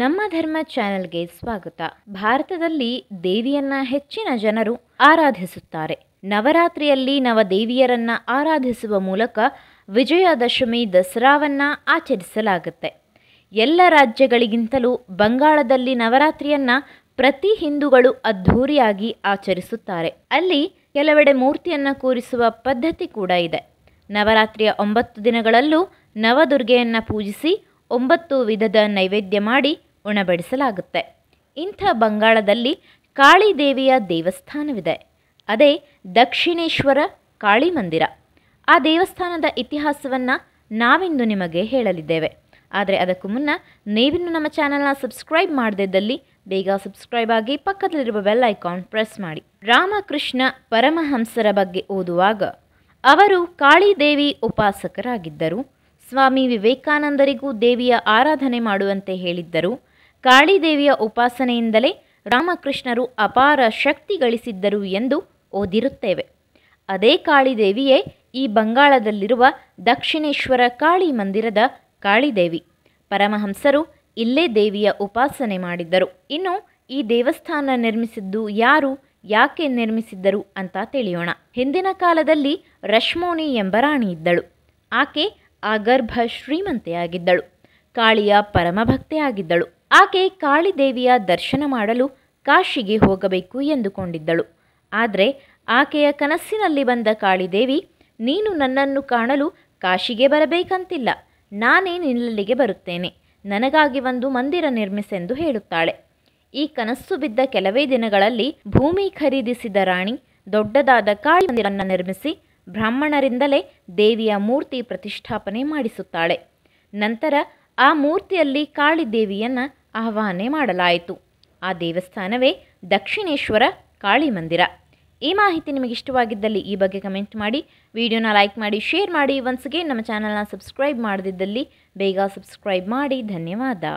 ನಮ್ಮ ಧರ್ಮ ಚಾನೆಲ್ಗೆ ಸ್ವಾಗತ ಭಾರತದಲ್ಲಿ ದೇವಿಯನ್ನ ಹೆಚ್ಚಿನ ಜನರು ಆರಾಧಿಸುತ್ತಾರೆ ನವರಾತ್ರಿಯಲ್ಲಿ ನವದೇವಿಯರನ್ನ ಆರಾಧಿಸುವ ಮೂಲಕ ವಿಜಯದಶಮಿ ದಸರಾವನ್ನ ಆಚರಿಸಲಾಗುತ್ತೆ ಎಲ್ಲ ರಾಜ್ಯಗಳಿಗಿಂತಲೂ ಬಂಗಾಳದಲ್ಲಿ ನವರಾತ್ರಿಯನ್ನ ಪ್ರತಿ ಹಿಂದೂಗಳು ಅದ್ಧೂರಿಯಾಗಿ ಆಚರಿಸುತ್ತಾರೆ ಅಲ್ಲಿ ಕೆಲವೆಡೆ ಮೂರ್ತಿಯನ್ನು ಕೂರಿಸುವ ಪದ್ಧತಿ ಕೂಡ ಇದೆ ನವರಾತ್ರಿಯ ಒಂಬತ್ತು ದಿನಗಳಲ್ಲೂ ನವದುರ್ಗೆಯನ್ನು ಪೂಜಿಸಿ ಒಂಬತ್ತು ವಿಧದ ನೈವೇದ್ಯ ಮಾಡಿ ಉಣಬಡಿಸಲಾಗುತ್ತೆ ಇಂಥ ಬಂಗಾಳದಲ್ಲಿ ಕಾಳಿದೇವಿಯ ದೇವಸ್ಥಾನವಿದೆ ಅದೇ ದಕ್ಷಿಣೇಶ್ವರ ಕಾಳಿ ಮಂದಿರ ಆ ದೇವಸ್ಥಾನದ ಇತಿಹಾಸವನ್ನು ನಾವಿಂದು ನಿಮಗೆ ಹೇಳಲಿದ್ದೇವೆ ಆದರೆ ಅದಕ್ಕೂ ಮುನ್ನ ನೀವಿನ್ನು ನಮ್ಮ ಚಾನಲ್ನ ಸಬ್ಸ್ಕ್ರೈಬ್ ಮಾಡದಿದ್ದಲ್ಲಿ ಬೇಗ ಸಬ್ಸ್ಕ್ರೈಬ್ ಆಗಿ ಪಕ್ಕದಲ್ಲಿರುವ ಬೆಲ್ ಐಕಾನ್ ಪ್ರೆಸ್ ಮಾಡಿ ರಾಮಕೃಷ್ಣ ಪರಮಹಂಸರ ಬಗ್ಗೆ ಓದುವಾಗ ಅವರು ಕಾಳಿದೇವಿ ಉಪಾಸಕರಾಗಿದ್ದರು ಸ್ವಾಮಿ ವಿವೇಕಾನಂದರಿಗೂ ದೇವಿಯ ಆರಾಧನೆ ಮಾಡುವಂತೆ ಹೇಳಿದ್ದರು ಕಾಳಿದೇವಿಯ ಉಪಾಸನೆಯಿಂದಲೇ ರಾಮಕೃಷ್ಣರು ಅಪಾರ ಶಕ್ತಿ ಗಳಿಸಿದ್ದರು ಎಂದು ಓದಿರುತ್ತೇವೆ ಅದೇ ಕಾಳಿದೇವಿಯೇ ಈ ಬಂಗಾಳದಲ್ಲಿರುವ ದಕ್ಷಿಣೇಶ್ವರ ಕಾಳಿ ಮಂದಿರದ ಕಾಳಿದೇವಿ ಪರಮಹಂಸರು ಇಲ್ಲೇ ದೇವಿಯ ಉಪಾಸನೆ ಮಾಡಿದ್ದರು ಇನ್ನು ಈ ದೇವಸ್ಥಾನ ನಿರ್ಮಿಸಿದ್ದು ಯಾರು ಯಾಕೆ ನಿರ್ಮಿಸಿದ್ದರು ಅಂತ ತಿಳಿಯೋಣ ಹಿಂದಿನ ಕಾಲದಲ್ಲಿ ರಶ್ಮೋನಿ ಎಂಬ ರಾಣಿ ಇದ್ದಳು ಆಕೆ ಆಗರ್ಭ ಶ್ರೀಮಂತೆಯಾಗಿದ್ದಳು ಕಾಳಿಯ ಪರಮಭಕ್ತೆಯಾಗಿದ್ದಳು ಆಕೆ ಕಾಳಿದೇವಿಯ ದರ್ಶನ ಮಾಡಲು ಕಾಶಿಗೆ ಹೋಗಬೇಕು ಎಂದುಕೊಂಡಿದ್ದಳು ಆದರೆ ಆಕೆಯ ಕನಸ್ಸಿನಲ್ಲಿ ಬಂದ ಕಾಳಿದೇವಿ ನೀನು ನನ್ನನ್ನು ಕಾಣಲು ಕಾಶಿಗೆ ಬರಬೇಕಂತಿಲ್ಲ ನಾನೇ ನಿನ್ನಲ್ಲಿಗೆ ಬರುತ್ತೇನೆ ನನಗಾಗಿ ಒಂದು ಮಂದಿರ ನಿರ್ಮಿಸೆಂದು ಹೇಳುತ್ತಾಳೆ ಈ ಕನಸ್ಸು ಬಿದ್ದ ಕೆಲವೇ ದಿನಗಳಲ್ಲಿ ಭೂಮಿ ಖರೀದಿಸಿದ ರಾಣಿ ದೊಡ್ಡದಾದ ಕಾಳಿ ಮಂದಿರನ್ನು ನಿರ್ಮಿಸಿ ಬ್ರಾಹ್ಮಣರಿಂದಲೇ ದೇವಿಯ ಮೂರ್ತಿ ಪ್ರತಿಷ್ಠಾಪನೆ ಮಾಡಿಸುತ್ತಾಳೆ ನಂತರ ಆ ಮೂರ್ತಿಯಲ್ಲಿ ಕಾಳಿ ದೇವಿಯನ್ನು ಆಹ್ವಾನ ಮಾಡಲಾಯಿತು ಆ ದೇವಸ್ಥಾನವೇ ದಕ್ಷಿಣೇಶ್ವರ ಕಾಳಿ ಮಂದಿರ ಈ ಮಾಹಿತಿ ನಿಮಗೆ ಇಷ್ಟವಾಗಿದ್ದಲ್ಲಿ ಈ ಬಗ್ಗೆ ಕಮೆಂಟ್ ಮಾಡಿ ವಿಡಿಯೋನ ಲೈಕ್ ಮಾಡಿ ಶೇರ್ ಮಾಡಿ ಒನ್ಸ್ಗೆ ನಮ್ಮ ಚಾನಲ್ನ ಸಬ್ಸ್ಕ್ರೈಬ್ ಮಾಡದಿದ್ದಲ್ಲಿ ಬೇಗ ಸಬ್ಸ್ಕ್ರೈಬ್ ಮಾಡಿ ಧನ್ಯವಾದ